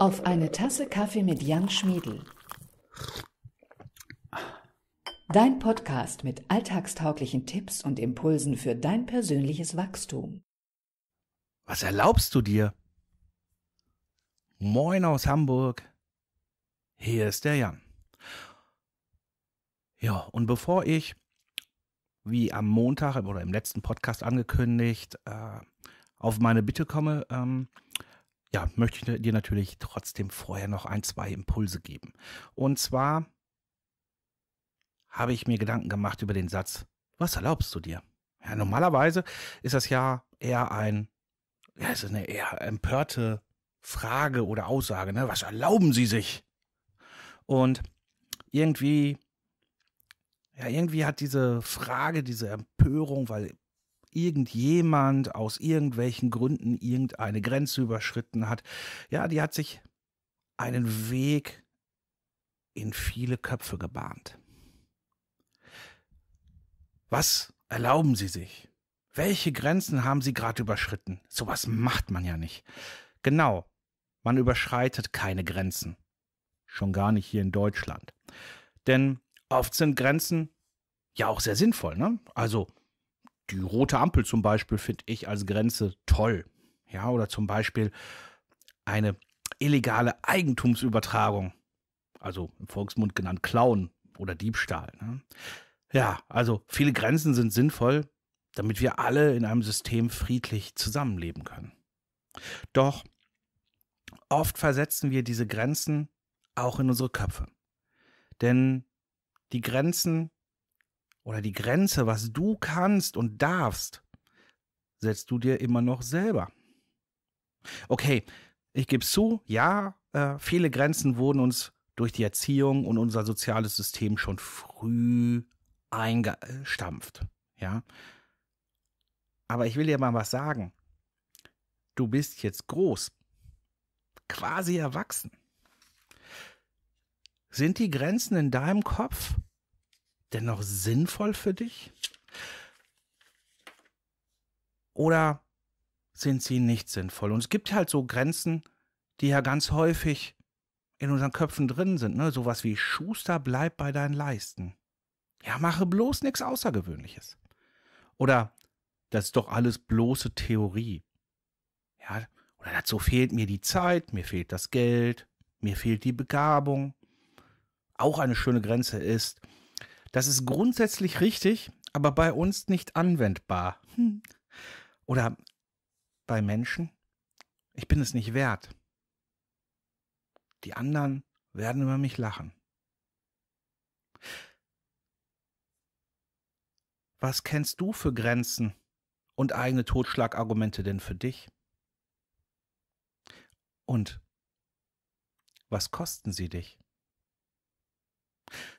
auf eine Tasse Kaffee mit Jan Schmiedel. Dein Podcast mit alltagstauglichen Tipps und Impulsen für dein persönliches Wachstum. Was erlaubst du dir? Moin aus Hamburg. Hier ist der Jan. Ja, und bevor ich, wie am Montag oder im letzten Podcast angekündigt, äh, auf meine Bitte komme, ähm, ja, möchte ich dir natürlich trotzdem vorher noch ein, zwei Impulse geben. Und zwar habe ich mir Gedanken gemacht über den Satz, was erlaubst du dir? Ja, normalerweise ist das ja eher ein, ja, es ist eine eher empörte Frage oder Aussage, ne? Was erlauben sie sich? Und irgendwie, ja, irgendwie hat diese Frage, diese Empörung, weil irgendjemand aus irgendwelchen Gründen irgendeine Grenze überschritten hat. Ja, die hat sich einen Weg in viele Köpfe gebahnt. Was erlauben Sie sich? Welche Grenzen haben Sie gerade überschritten? Sowas macht man ja nicht. Genau, man überschreitet keine Grenzen. Schon gar nicht hier in Deutschland. Denn oft sind Grenzen ja auch sehr sinnvoll. Ne? Also die rote Ampel zum Beispiel finde ich als Grenze toll. Ja, oder zum Beispiel eine illegale Eigentumsübertragung, also im Volksmund genannt Klauen oder Diebstahl. Ne? Ja, also viele Grenzen sind sinnvoll, damit wir alle in einem System friedlich zusammenleben können. Doch oft versetzen wir diese Grenzen auch in unsere Köpfe. Denn die Grenzen oder die Grenze, was du kannst und darfst, setzt du dir immer noch selber. Okay, ich gebe zu, ja, äh, viele Grenzen wurden uns durch die Erziehung und unser soziales System schon früh eingestampft. Ja. Aber ich will dir mal was sagen. Du bist jetzt groß, quasi erwachsen. Sind die Grenzen in deinem Kopf dennoch sinnvoll für dich? Oder sind sie nicht sinnvoll? Und es gibt halt so Grenzen, die ja ganz häufig in unseren Köpfen drin sind, ne? Sowas wie Schuster bleib bei deinen Leisten. Ja, mache bloß nichts Außergewöhnliches. Oder das ist doch alles bloße Theorie. Ja, oder dazu fehlt mir die Zeit, mir fehlt das Geld, mir fehlt die Begabung. Auch eine schöne Grenze ist, das ist grundsätzlich richtig, aber bei uns nicht anwendbar. Hm. Oder bei Menschen, ich bin es nicht wert. Die anderen werden über mich lachen. Was kennst du für Grenzen und eigene Totschlagargumente denn für dich? Und was kosten sie dich?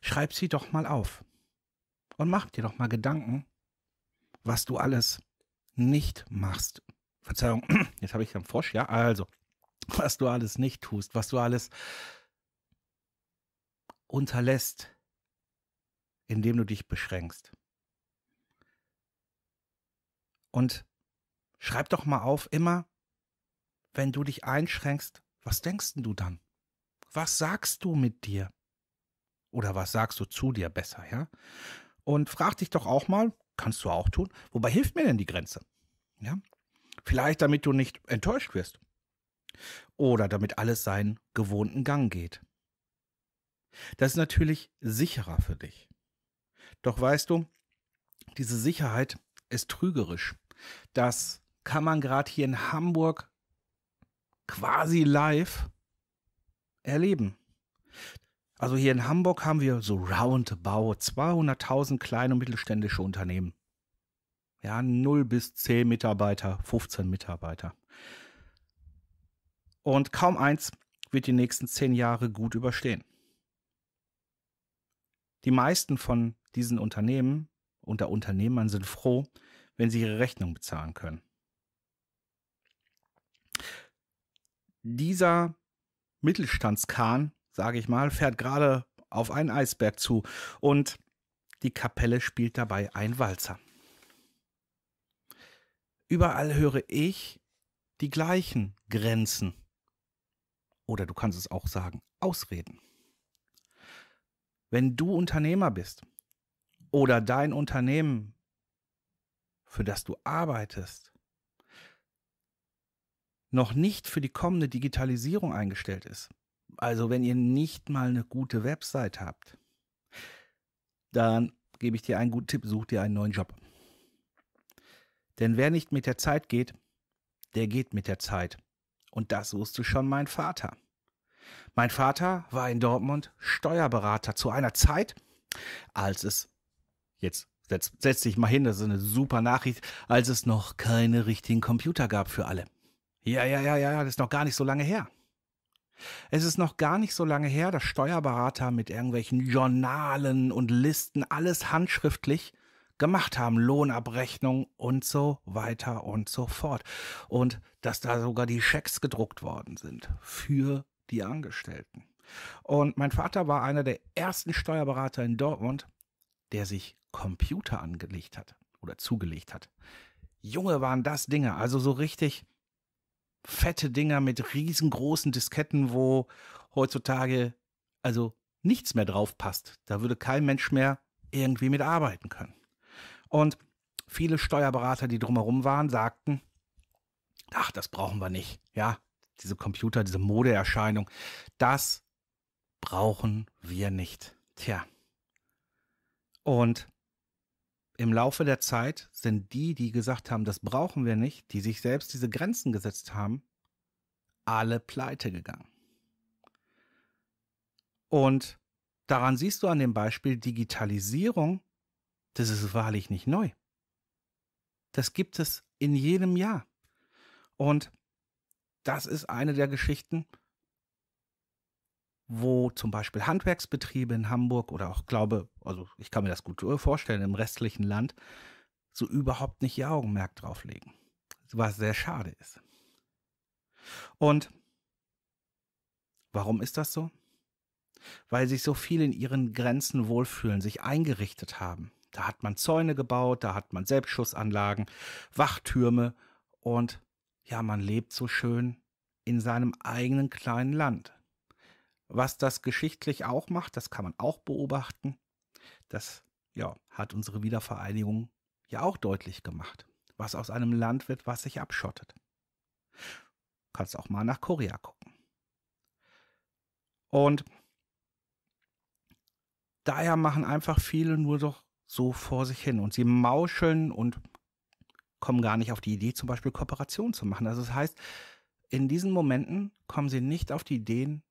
schreib sie doch mal auf. Und mach dir doch mal Gedanken, was du alles nicht machst. Verzeihung, jetzt habe ich einen Frosch, ja? Also, was du alles nicht tust, was du alles unterlässt, indem du dich beschränkst. Und schreib doch mal auf, immer, wenn du dich einschränkst, was denkst du dann? Was sagst du mit dir? Oder was sagst du zu dir besser, ja? Und frag dich doch auch mal, kannst du auch tun, wobei hilft mir denn die Grenze? Ja? Vielleicht damit du nicht enttäuscht wirst. Oder damit alles seinen gewohnten Gang geht. Das ist natürlich sicherer für dich. Doch weißt du, diese Sicherheit ist trügerisch. Das kann man gerade hier in Hamburg quasi live erleben. Also hier in Hamburg haben wir so roundabout 200.000 kleine und mittelständische Unternehmen. Ja, 0 bis 10 Mitarbeiter, 15 Mitarbeiter. Und kaum eins wird die nächsten 10 Jahre gut überstehen. Die meisten von diesen Unternehmen unter Unternehmern sind froh, wenn sie ihre Rechnung bezahlen können. Dieser Mittelstandskahn sage ich mal, fährt gerade auf einen Eisberg zu und die Kapelle spielt dabei ein Walzer. Überall höre ich die gleichen Grenzen. Oder du kannst es auch sagen, Ausreden. Wenn du Unternehmer bist oder dein Unternehmen, für das du arbeitest, noch nicht für die kommende Digitalisierung eingestellt ist, also wenn ihr nicht mal eine gute Website habt, dann gebe ich dir einen guten Tipp, such dir einen neuen Job. Denn wer nicht mit der Zeit geht, der geht mit der Zeit. Und das wusste schon mein Vater. Mein Vater war in Dortmund Steuerberater zu einer Zeit, als es jetzt setz, setz dich mal hin, das ist eine super Nachricht, als es noch keine richtigen Computer gab für alle. Ja, ja, ja, ja, das ist noch gar nicht so lange her. Es ist noch gar nicht so lange her, dass Steuerberater mit irgendwelchen Journalen und Listen alles handschriftlich gemacht haben, Lohnabrechnung und so weiter und so fort. Und dass da sogar die Schecks gedruckt worden sind für die Angestellten. Und mein Vater war einer der ersten Steuerberater in Dortmund, der sich Computer angelegt hat oder zugelegt hat. Junge, waren das Dinge. Also so richtig fette Dinger mit riesengroßen Disketten, wo heutzutage also nichts mehr drauf passt. Da würde kein Mensch mehr irgendwie mit arbeiten können. Und viele Steuerberater, die drumherum waren, sagten, ach, das brauchen wir nicht. Ja, diese Computer, diese Modeerscheinung, das brauchen wir nicht. Tja. Und im Laufe der Zeit sind die, die gesagt haben, das brauchen wir nicht, die sich selbst diese Grenzen gesetzt haben, alle pleite gegangen. Und daran siehst du an dem Beispiel Digitalisierung, das ist wahrlich nicht neu. Das gibt es in jedem Jahr. Und das ist eine der Geschichten, wo zum Beispiel Handwerksbetriebe in Hamburg oder auch glaube, also ich kann mir das gut äh, vorstellen, im restlichen Land so überhaupt nicht ihr Augenmerk drauflegen. Was sehr schade ist. Und warum ist das so? Weil sich so viele in ihren Grenzen wohlfühlen, sich eingerichtet haben. Da hat man Zäune gebaut, da hat man Selbstschussanlagen, Wachtürme und ja, man lebt so schön in seinem eigenen kleinen Land. Was das geschichtlich auch macht, das kann man auch beobachten. Das ja, hat unsere Wiedervereinigung ja auch deutlich gemacht. Was aus einem Land wird, was sich abschottet. Kannst auch mal nach Korea gucken. Und daher machen einfach viele nur doch so vor sich hin und sie mauscheln und kommen gar nicht auf die Idee, zum Beispiel Kooperation zu machen. Also das heißt, in diesen Momenten kommen sie nicht auf die Ideen,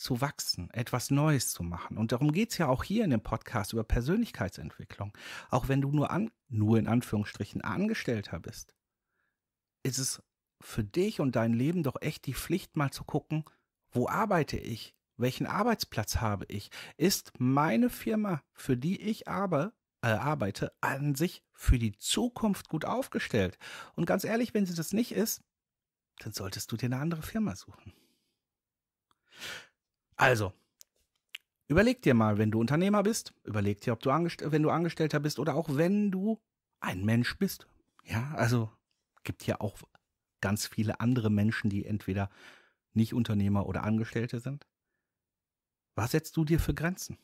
zu wachsen, etwas Neues zu machen. Und darum geht es ja auch hier in dem Podcast über Persönlichkeitsentwicklung. Auch wenn du nur an, nur in Anführungsstrichen Angestellter bist, ist es für dich und dein Leben doch echt die Pflicht, mal zu gucken, wo arbeite ich? Welchen Arbeitsplatz habe ich? Ist meine Firma, für die ich aber, äh, arbeite, an sich für die Zukunft gut aufgestellt? Und ganz ehrlich, wenn sie das nicht ist, dann solltest du dir eine andere Firma suchen. Also, überleg dir mal, wenn du Unternehmer bist, überleg dir, ob du wenn du Angestellter bist oder auch wenn du ein Mensch bist. Ja, also gibt ja auch ganz viele andere Menschen, die entweder nicht Unternehmer oder Angestellte sind. Was setzt du dir für Grenzen?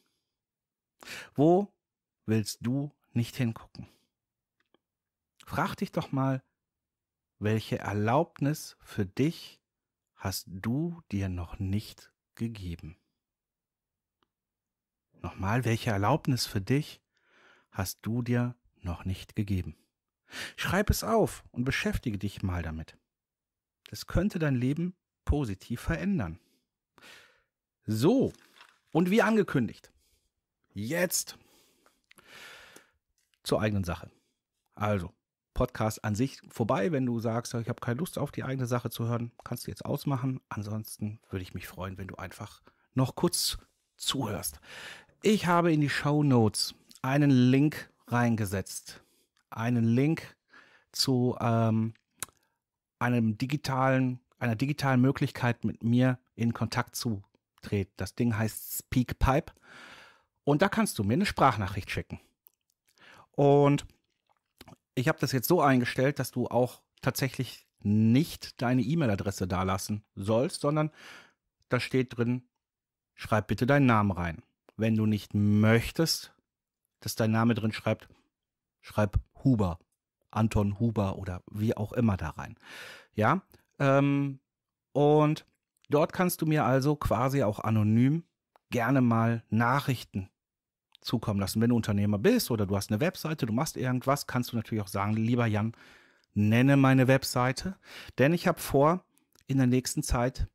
Wo willst du nicht hingucken? Frag dich doch mal, welche Erlaubnis für dich hast du dir noch nicht gegeben. Nochmal, welche Erlaubnis für dich hast du dir noch nicht gegeben? Schreib es auf und beschäftige dich mal damit. Das könnte dein Leben positiv verändern. So, und wie angekündigt, jetzt zur eigenen Sache. Also, Podcast an sich vorbei. Wenn du sagst, ich habe keine Lust auf die eigene Sache zu hören, kannst du jetzt ausmachen. Ansonsten würde ich mich freuen, wenn du einfach noch kurz zuhörst. Ich habe in die Show Notes einen Link reingesetzt. Einen Link zu ähm, einem digitalen, einer digitalen Möglichkeit, mit mir in Kontakt zu treten. Das Ding heißt SpeakPipe. Und da kannst du mir eine Sprachnachricht schicken. Und ich habe das jetzt so eingestellt, dass du auch tatsächlich nicht deine E-Mail-Adresse dalassen sollst, sondern da steht drin, schreib bitte deinen Namen rein. Wenn du nicht möchtest, dass dein Name drin schreibt, schreib Huber, Anton Huber oder wie auch immer da rein. Ja, ähm, und dort kannst du mir also quasi auch anonym gerne mal Nachrichten zukommen lassen. Wenn du Unternehmer bist oder du hast eine Webseite, du machst irgendwas, kannst du natürlich auch sagen, lieber Jan, nenne meine Webseite, denn ich habe vor, in der nächsten Zeit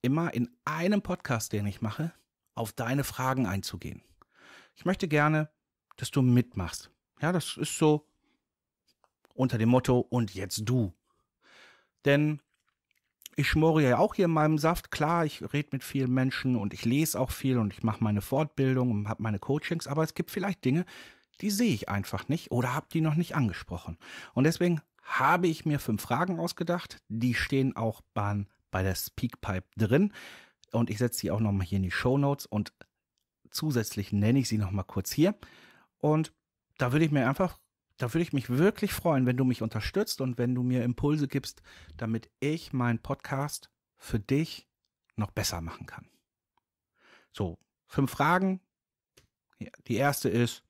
immer in einem Podcast, den ich mache, auf deine Fragen einzugehen. Ich möchte gerne, dass du mitmachst. Ja, das ist so unter dem Motto und jetzt du. Denn ich schmore ja auch hier in meinem Saft. Klar, ich rede mit vielen Menschen und ich lese auch viel und ich mache meine Fortbildung und habe meine Coachings, aber es gibt vielleicht Dinge, die sehe ich einfach nicht oder habe die noch nicht angesprochen. Und deswegen habe ich mir fünf Fragen ausgedacht. Die stehen auch bei, bei der Speakpipe drin. Und ich setze sie auch nochmal hier in die Show Notes und zusätzlich nenne ich sie nochmal kurz hier. Und da würde ich mir einfach da würde ich mich wirklich freuen, wenn du mich unterstützt und wenn du mir Impulse gibst, damit ich meinen Podcast für dich noch besser machen kann. So, fünf Fragen. Die erste ist,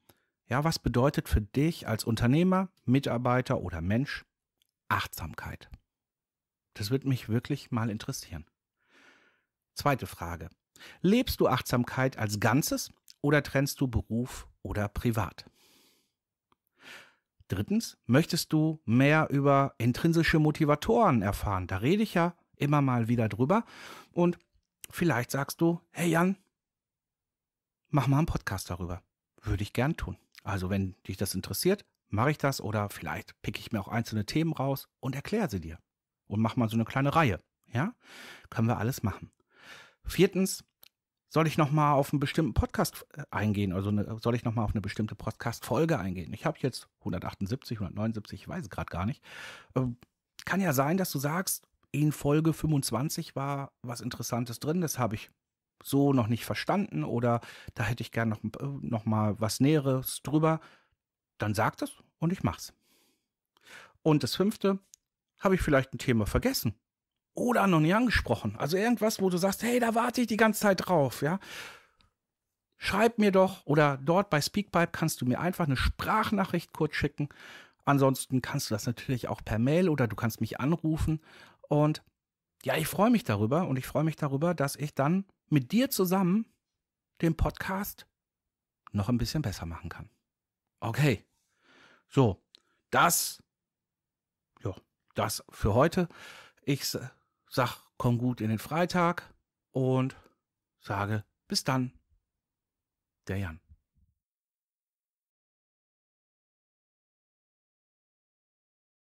ja, was bedeutet für dich als Unternehmer, Mitarbeiter oder Mensch Achtsamkeit? Das würde mich wirklich mal interessieren. Zweite Frage. Lebst du Achtsamkeit als Ganzes oder trennst du Beruf oder Privat? Drittens, möchtest du mehr über intrinsische Motivatoren erfahren? Da rede ich ja immer mal wieder drüber. Und vielleicht sagst du, hey Jan, mach mal einen Podcast darüber. Würde ich gern tun. Also wenn dich das interessiert, mache ich das oder vielleicht picke ich mir auch einzelne Themen raus und erkläre sie dir. Und mach mal so eine kleine Reihe. Ja? Können wir alles machen. Viertens, soll ich noch mal auf einen bestimmten Podcast äh, eingehen, also eine, soll ich noch mal auf eine bestimmte Podcast Folge eingehen? Ich habe jetzt 178, 179, ich weiß es gerade gar nicht. Ähm, kann ja sein, dass du sagst, in Folge 25 war was interessantes drin, das habe ich so noch nicht verstanden oder da hätte ich gern noch, äh, noch mal was näheres drüber. Dann sag das und ich mach's. Und das fünfte, habe ich vielleicht ein Thema vergessen? oder noch nie angesprochen. Also irgendwas, wo du sagst, hey, da warte ich die ganze Zeit drauf, ja. Schreib mir doch oder dort bei Speakpipe kannst du mir einfach eine Sprachnachricht kurz schicken. Ansonsten kannst du das natürlich auch per Mail oder du kannst mich anrufen. Und ja, ich freue mich darüber und ich freue mich darüber, dass ich dann mit dir zusammen den Podcast noch ein bisschen besser machen kann. Okay. So, das, ja, das für heute. Ich sag, komm gut in den Freitag und sage bis dann. Der Jan.